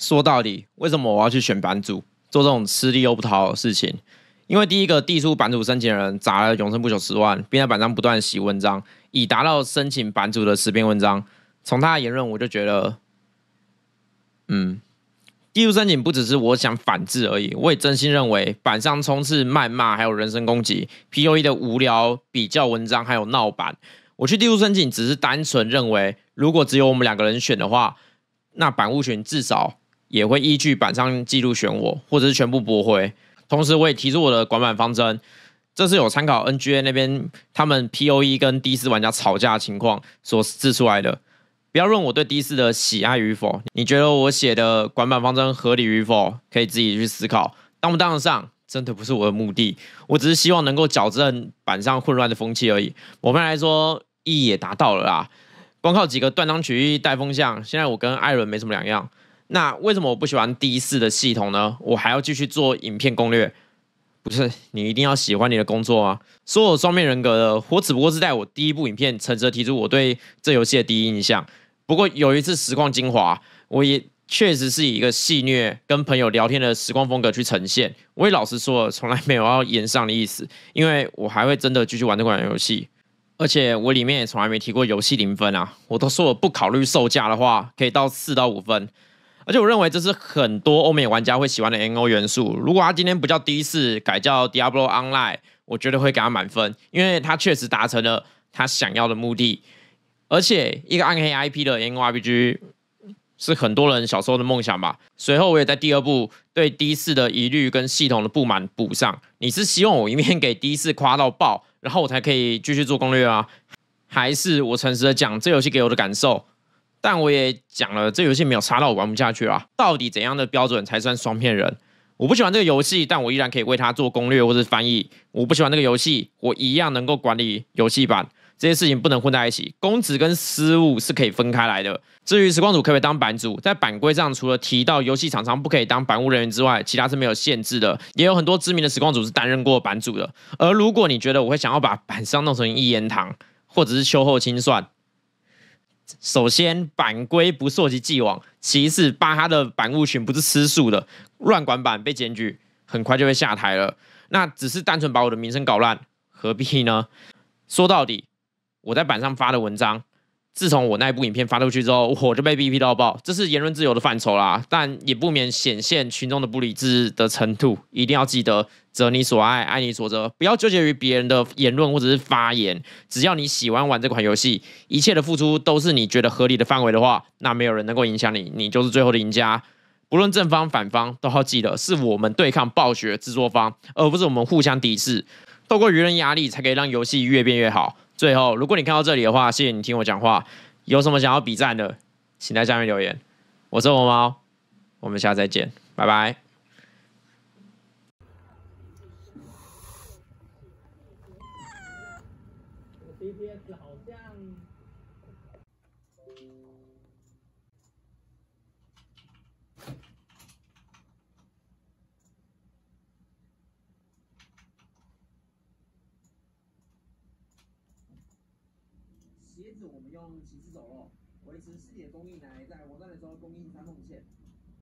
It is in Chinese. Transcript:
说到底，为什么我要去选版主做这种吃力又不讨好的事情？因为第一个地出版主申请人砸了永生不朽十万，并在板上不断洗文章，以达到申请版主的十篇文章。从他的言论，我就觉得，嗯，地主申请不只是我想反制而已，我也真心认为板上充斥谩骂，还有人身攻击、P U E 的无聊比较文章，还有闹板。我去地主申请，只是单纯认为，如果只有我们两个人选的话，那版务群至少。也会依据板上记录选我，或者是全部驳回。同时，我也提出我的管板方针，这是有参考 NGA 那边他们 p o e 跟 D 四玩家吵架情况所制出来的。不要论我对 D 四的喜爱与否，你觉得我写的管板方针合理与否，可以自己去思考。当不当得上，真的不是我的目的，我只是希望能够矫正板上混乱的风气而已。我们来说，意也达到了啦。光靠几个断章取义带风向，现在我跟艾伦没什么两样。那为什么我不喜欢第一次的系统呢？我还要继续做影片攻略，不是你一定要喜欢你的工作啊！说我双面人格的，我只不过是在我第一部影片，诚挚提出我对这游戏的第一印象。不过有一次实况精华，我也确实是以一个戏谑跟朋友聊天的时光风格去呈现。我也老实说，从来没有要演上的意思，因为我还会真的继续玩这款游戏，而且我里面也从来没提过游戏零分啊。我都说我不考虑售价的话，可以到四到五分。而且我认为这是很多欧美玩家会喜欢的 N O 元素。如果他今天不叫《的士》，改叫《Diablo Online》，我绝对会给他满分，因为他确实达成了他想要的目的。而且，一个暗黑 I P 的 N O R P G 是很多人小时候的梦想吧？随后我也在第二部对《的士》的疑虑跟系统的不满补上。你是希望我一面给《的士》夸到爆，然后我才可以继续做攻略啊？还是我诚实的讲，这游戏给我的感受？但我也讲了，这游戏没有差到我玩不下去啊。到底怎样的标准才算双骗人？我不喜欢这个游戏，但我依然可以为它做攻略或者翻译。我不喜欢这个游戏，我一样能够管理游戏版。这些事情不能混在一起，公职跟私务是可以分开来的。至于时光组可不可以当版主，在版规上除了提到游戏厂商不可以当版务人员之外，其他是没有限制的。也有很多知名的时光组是担任过版主的。而如果你觉得我会想要把板上弄成一言堂，或者是秋后清算。首先，版规不溯及既往。其次，八他的版务群不是吃素的，乱管版被检举，很快就会下台了。那只是单纯把我的名声搞烂，何必呢？说到底，我在板上发的文章。自从我那部影片发出去之后，我就被 BP 到爆，这是言论自由的范畴啦，但也不免显现群众的不理智的程度。一定要记得择你所爱，爱你所择，不要纠结于别人的言论或者是发言。只要你喜欢玩这款游戏，一切的付出都是你觉得合理的范围的话，那没有人能够影响你，你就是最后的赢家。不论正方反方，都要记得是我们对抗暴雪制作方，而不是我们互相敌视。透过舆论压力，才可以让游戏越变越好。最后，如果你看到这里的话，谢谢你听我讲话。有什么想要比赞的，请在下面留言。我是红猫，我们下次再见，拜拜。椰子我们用起司走肉维持尸体的供应，来在作战的时候供应三奉线。